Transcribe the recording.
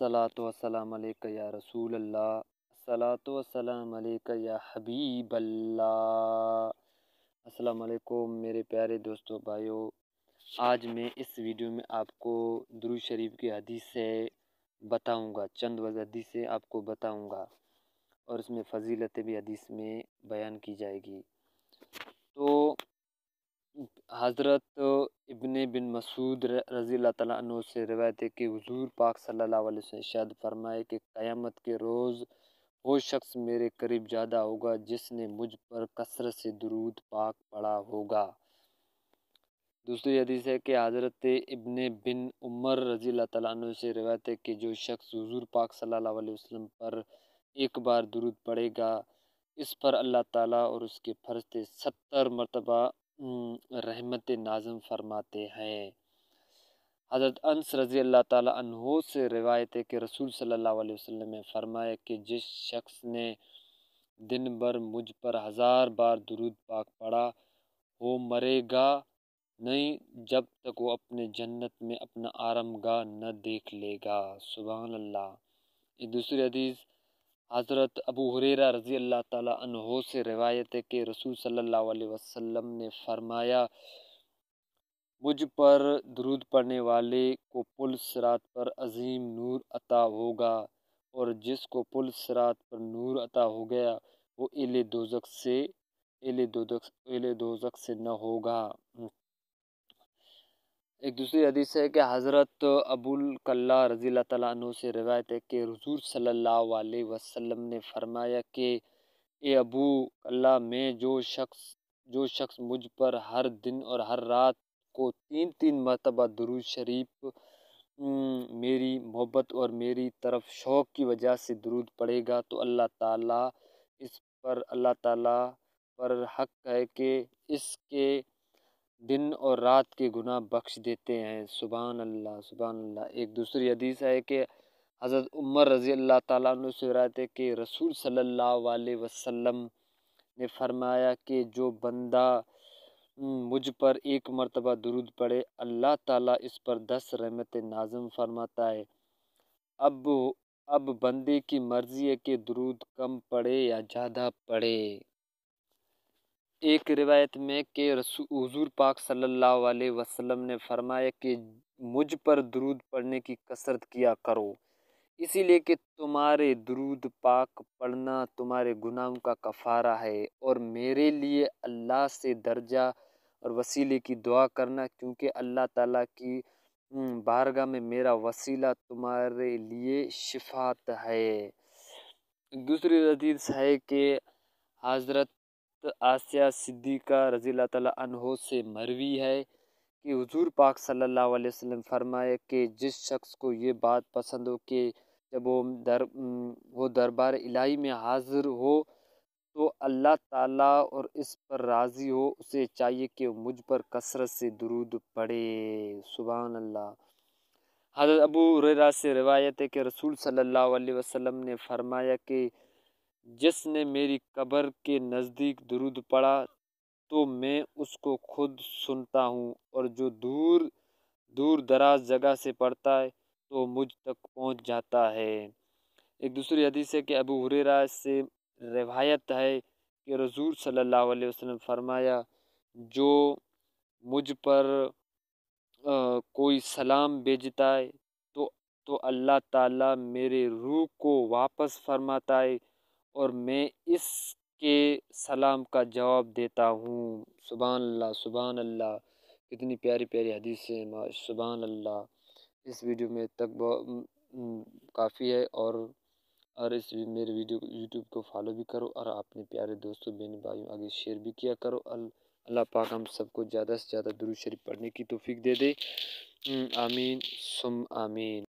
असलातम या रसूल अल्लाह या हबीब अस्सलाम वालेकुम मेरे प्यारे दोस्तों भाइयों आज मैं इस वीडियो में आपको दुरू शरीफ की हदीस से बताऊंगा चंद वज हदीस से आपको बताऊंगा और इसमें फ़जीलत भी हदीस में बयान की जाएगी तो हज़रत इबन बिन मसूद रज़ी तु से रवायत है कि हजूर पाक सल्ला शायद फरमाए कि क़यामत के रोज़ वो शख्स मेरे करीब ज़्यादा होगा जिसने मुझ पर कसरत से दरूद पाक पड़ा होगा दूसरी हदीस है कि हज़रत इबन बिन उमर रज़ी तु से रवायत है कि जो शख्स हजूर पाक सल्ला पर एक बार दरूद पड़ेगा इस पर अल्लाह ताला और उसके फरस्ते सत्तर मरतबा रहमत नाजम फरमाते हैं हज़रत अनस रज़ी अल्लाह तहो से रिवायत है कि रसूल सल्लल्लाहु अलैहि वसल्लम ने फरमाया कि जिस शख्स ने दिन भर मुझ पर हज़ार बार दुरूद पाक पड़ा वो मरेगा नहीं जब तक वो अपने जन्नत में अपना आरम गाह न देख लेगा सुबह अल्लाह ये दूसरी हदीस हज़रत अबू हुरेरा रज़ी अल्लाह तहो से रिवायत है कि रसूल सल्लल्लाहु अलैहि वसल्लम ने फरमाया मुझ पर दरूद पढ़ने वाले को पुल सरात पर अजीम नूर अता होगा और जिसको पुल सरात पर नूर अता हो गया वो एले दोजक से एले दोजक एले दोजक से न होगा एक दूसरी हदीस है कि हज़रत अबुल कल्ला रज़ी तु से रिवायत है कि रजूर सल्ला वसम ने फरमाया कि ए अबू अल्लाह में जो शख्स जो शख्स मुझ पर हर दिन और हर रात को तीन तीन मरतबा दरुज शरीफ मेरी मोहब्बत और मेरी तरफ शौक़ की वजह से दरूद पड़ेगा तो अल्लाह ताला इस पर अल्लाह ताला पर हक है कि इसके दिन और रात के गुनाह बख्श देते हैं सुबहान अल्लाह सुबहान अल्लाह एक दूसरी हदीस है कि हज़रत उमर रज़ी अल्लाह ताला से रात है कि रसूल सल्लल्लाहु अलैहि वसल्लम ने फरमाया कि जो बंदा मुझ पर एक मरतबा दुरुद पड़े अल्लाह ताला इस पर दस रहमत नाजम फरमाता है अब अब बंदे की मर्ज़ी है कि दुरूद कम पड़े या ज़्यादा पड़े एक रिवायत में के हजूर पाक सल्ला वसलम ने फरमाया कि मुझ पर दरूद पढ़ने की कसरत किया करो इसीलिए कि तुम्हारे दरूद पाक पढ़ना तुम्हारे गुनाहों का कफारा है और मेरे लिए अल्लाह से दर्जा और वसीले की दुआ करना क्योंकि अल्लाह ताला की बारगाह में मेरा वसीला तुम्हारे लिए शिफात है दूसरी रदीस है कि हज़रत आसिया सिद्दीक़ा रज़ी तहो से मरवी है कि हज़ूर पाक सल्ला वसम फरमाए कि जिस शख्स को ये बात पसंद हो कि जब वो दर वो दरबार इलाही में हाजिर हो तो अल्लाह ताला और इस पर राज़ी हो उसे चाहिए कि मुझ पर कसरत से दुरूद पड़े सुबह अल्लाह हज़रत अबू रेरा से रिवायत है कि रसूल सल्लल्लाहु अलैहि वसल्लम ने फरमाया कि जिसने मेरी कब्र के नज़दीक दुरूद पढ़ा तो मैं उसको खुद सुनता हूँ और जो दूर दूर दराज जगह से पढ़ता है तो मुझ तक पहुँच जाता है एक दूसरी हदीस है कि अबू हुरेरा से रिवायत है कि रसूल सल्लल्लाहु अलैहि वसल्लम फरमाया जो मुझ पर आ, कोई सलाम भेजता है तो तो अल्लाह ताला मेरे रूह को वापस फरमाता है और मैं इसके सलाम का जवाब देता हूँ सुबह अल्लाह सुबह अल्लाह कितनी प्यारी प्यारी हदीसें सुबहान अल्लाह इस वीडियो में तक काफ़ी है और और इस मेरे वीडियो को यूट्यूब को फॉलो भी करो और अपने प्यारे दोस्तों बहन भाइयों आगे शेयर भी किया करो अल्लाह पाक हम सबको ज़्यादा से ज़्यादा दुरू शरीफ पढ़ने की तोफ़ी दे दे आमीन सुम आमीन